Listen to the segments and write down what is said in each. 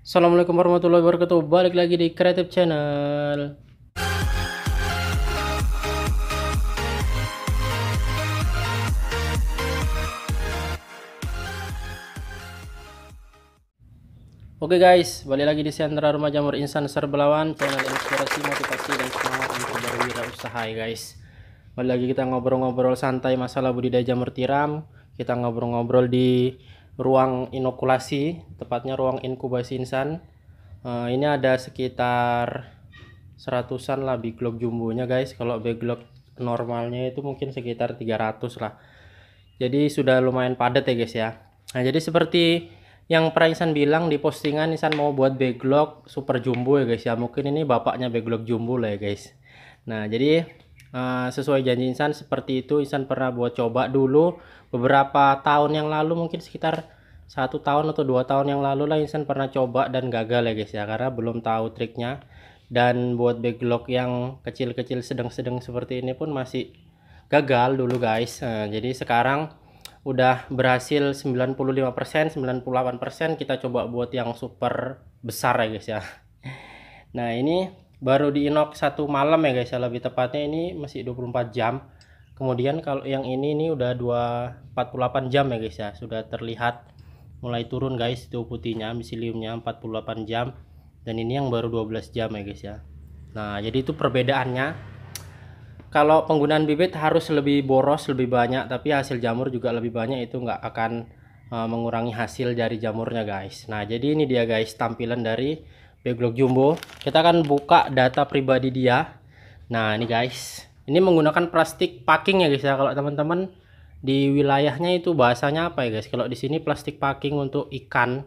Assalamualaikum warahmatullahi wabarakatuh. Balik lagi di Creative Channel. Oke guys, balik lagi di sentra rumah jamur insan serbelawan channel inspirasi, motivasi dan semangat untuk berwirausaha ya guys. Balik lagi kita ngobrol-ngobrol santai masalah budidaya jamur tiram. Kita ngobrol-ngobrol di ruang inokulasi, tepatnya ruang inkubasi insan. Uh, ini ada sekitar seratusan lah big jumbonya guys. Kalau big normalnya itu mungkin sekitar 300 lah. Jadi sudah lumayan padat ya guys ya. Nah, jadi seperti yang pernah Insan bilang di postingan Insan mau buat backlog super jumbo ya guys ya. Mungkin ini bapaknya backlog jumbo lah ya guys. Nah, jadi Uh, sesuai janji Insan seperti itu Insan pernah buat coba dulu beberapa tahun yang lalu mungkin sekitar satu tahun atau dua tahun yang lalu lah Insan pernah coba dan gagal ya guys ya karena belum tahu triknya dan buat backlog yang kecil-kecil sedang-sedang seperti ini pun masih gagal dulu guys uh, jadi sekarang udah berhasil 95% 98% kita coba buat yang super besar ya guys ya nah ini baru di inok satu malam ya guys ya lebih tepatnya ini masih 24 jam kemudian kalau yang ini ini udah 248 jam ya guys ya sudah terlihat mulai turun guys itu putihnya misiliumnya 48 jam dan ini yang baru 12 jam ya guys ya nah jadi itu perbedaannya kalau penggunaan bibit harus lebih boros lebih banyak tapi hasil jamur juga lebih banyak itu nggak akan eh, mengurangi hasil dari jamurnya guys nah jadi ini dia guys tampilan dari Beglog Jumbo. Kita akan buka data pribadi dia. Nah, ini guys. Ini menggunakan plastik packing ya guys ya. Kalau teman-teman di wilayahnya itu bahasanya apa ya guys? Kalau di sini plastik packing untuk ikan.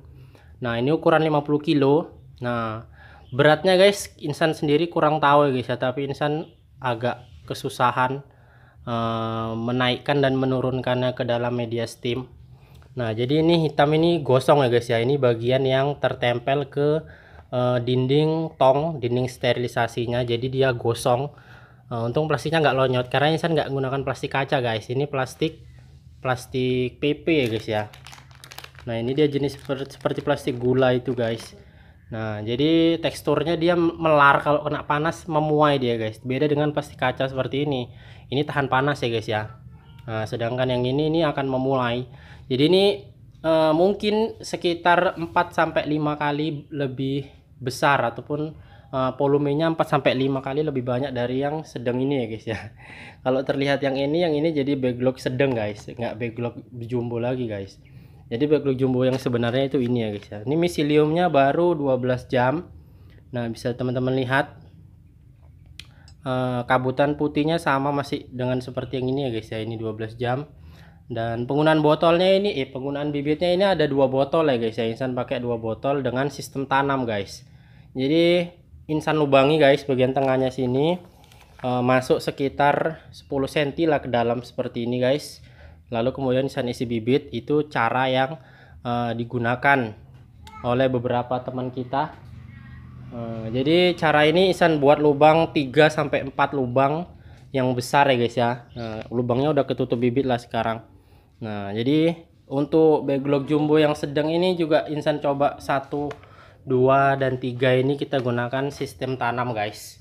Nah, ini ukuran 50 kilo. Nah, beratnya guys, Insan sendiri kurang tahu ya guys ya, tapi Insan agak kesusahan uh, menaikkan dan menurunkannya ke dalam media steam. Nah, jadi ini hitam ini gosong ya guys ya. Ini bagian yang tertempel ke uh, dinding tong dinding sterilisasinya jadi dia gosong uh, untung plastiknya nggak lonyot karena ini saya nggak menggunakan plastik kaca guys ini plastik plastik PP ya guys ya nah ini dia jenis seperti plastik gula itu guys nah jadi teksturnya dia melar kalau kena panas memuai dia guys beda dengan plastik kaca seperti ini ini tahan panas ya guys ya nah, sedangkan yang ini ini akan memulai jadi ini Uh, mungkin sekitar 4 5 kali lebih besar ataupun uh, volumenya 4 sampai 5 kali lebih banyak dari yang sedang ini ya guys ya. Kalau terlihat yang ini yang ini jadi backlog sedang guys, nggak backlog jumbo lagi guys. Jadi backlog jumbo yang sebenarnya itu ini ya guys ya. Ini misiliumnya baru 12 jam. Nah, bisa teman-teman lihat uh, kabutan putihnya sama masih dengan seperti yang ini ya guys ya. Ini 12 jam dan penggunaan botolnya ini eh penggunaan bibitnya ini ada dua botol ya guys ya Insan pakai dua botol dengan sistem tanam guys jadi insan lubangi guys bagian tengahnya sini e, masuk sekitar 10 cm lah ke dalam seperti ini guys lalu kemudian insan isi bibit itu cara yang e, digunakan oleh beberapa teman kita e, jadi cara ini insan buat lubang 3-4 lubang yang besar ya guys ya e, lubangnya udah ketutup bibit lah sekarang nah jadi untuk backlog jumbo yang sedang ini juga insan coba satu 2 dan 3 ini kita gunakan sistem tanam guys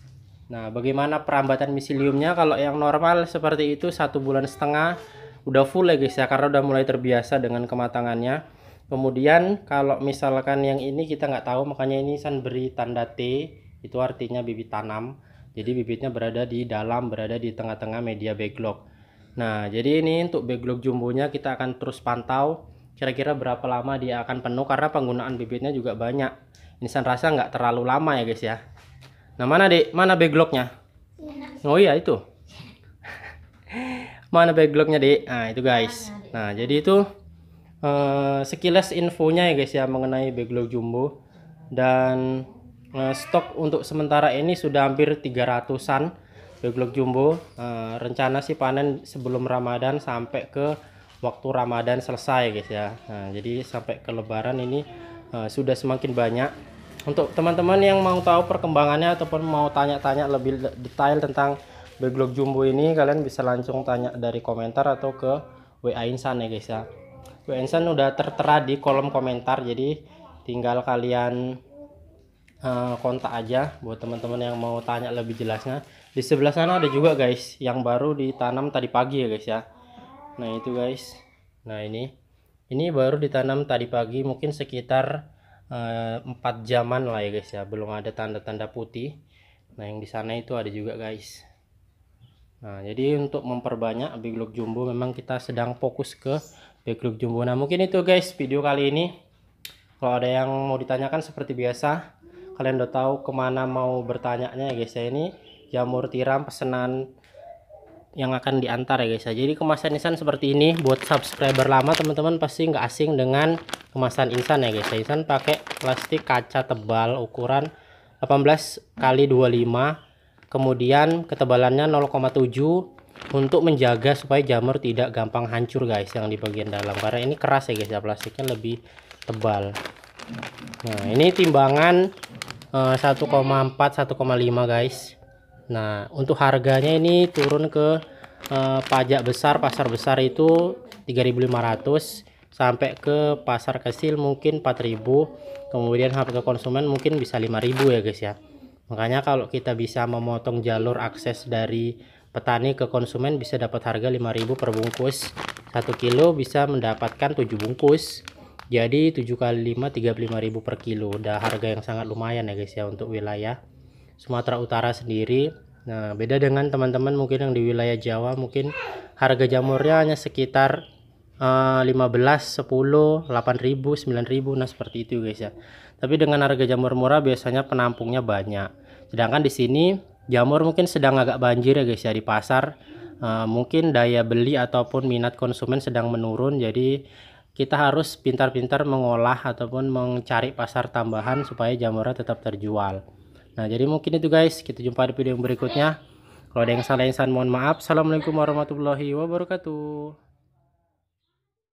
Nah bagaimana perambatan misiliumnya kalau yang normal seperti itu satu bulan setengah udah full ya guys ya karena udah mulai terbiasa dengan kematangannya kemudian kalau misalkan yang ini kita nggak tahu makanya ini kan beri tanda T itu artinya bibit tanam jadi bibitnya berada di dalam berada di tengah-tengah media backlog nah jadi ini untuk backlog jumbonya kita akan terus pantau kira-kira berapa lama dia akan penuh karena penggunaan bibitnya juga banyak insan rasa nggak terlalu lama ya guys ya nah mana dek mana backlognya iya. oh iya itu mana backlognya dek nah itu guys nah jadi itu eh, sekilas infonya ya guys ya mengenai backlog jumbo dan eh, stok untuk sementara ini sudah hampir 300an backlog jumbo eh, rencana sih panen sebelum ramadan sampai ke waktu Ramadan selesai guys ya nah, jadi sampai ke lebaran ini uh, sudah semakin banyak untuk teman-teman yang mau tahu perkembangannya ataupun mau tanya-tanya lebih detail tentang Beglog Jumbo ini kalian bisa langsung tanya dari komentar atau ke WA Insan ya guys ya WA Insan udah tertera di kolom komentar jadi tinggal kalian uh, kontak aja buat teman-teman yang mau tanya lebih jelasnya di sebelah sana ada juga guys yang baru ditanam tadi pagi ya guys ya nah itu guys nah ini ini baru ditanam tadi pagi mungkin sekitar eh, empat 4 jaman lah ya guys ya belum ada tanda-tanda putih nah yang di sana itu ada juga guys nah jadi untuk memperbanyak biglok jumbo memang kita sedang fokus ke biglok jumbo nah mungkin itu guys video kali ini kalau ada yang mau ditanyakan seperti biasa kalian udah tahu kemana mau bertanya ya guys ya ini jamur tiram pesenan yang akan diantar ya guys ya jadi kemasan insan seperti ini buat subscriber lama teman-teman pasti nggak asing dengan kemasan insan ya guys ya insan pakai plastik kaca tebal ukuran 18 kali 25 kemudian ketebalannya 0,7 untuk menjaga supaya jamur tidak gampang hancur guys yang di bagian dalam karena ini keras ya guys ya plastiknya lebih tebal nah ini timbangan 1,4 eh, 1,5 guys Nah untuk harganya ini turun ke eh, pajak besar pasar besar itu 3500 sampai ke pasar kecil mungkin 4000 kemudian harga konsumen mungkin bisa 5000 ya guys ya makanya kalau kita bisa memotong jalur akses dari petani ke konsumen bisa dapat harga 5000 per bungkus 1 kilo bisa mendapatkan 7 bungkus jadi 7 kali 5 35000 per kilo udah harga yang sangat lumayan ya guys ya untuk wilayah Sumatera Utara sendiri. Nah, beda dengan teman-teman mungkin yang di wilayah Jawa mungkin harga jamurnya hanya sekitar uh, 15, 10, 8.000, 9.000 nah seperti itu guys ya. Tapi dengan harga jamur murah biasanya penampungnya banyak. Sedangkan di sini jamur mungkin sedang agak banjir ya guys ya di pasar. Uh, mungkin daya beli ataupun minat konsumen sedang menurun jadi kita harus pintar-pintar mengolah ataupun mencari pasar tambahan supaya jamurnya tetap terjual. Nah jadi mungkin itu guys kita jumpa di video berikutnya kalau ada yang salah insan mohon maaf Assalamualaikum warahmatullahi wabarakatuh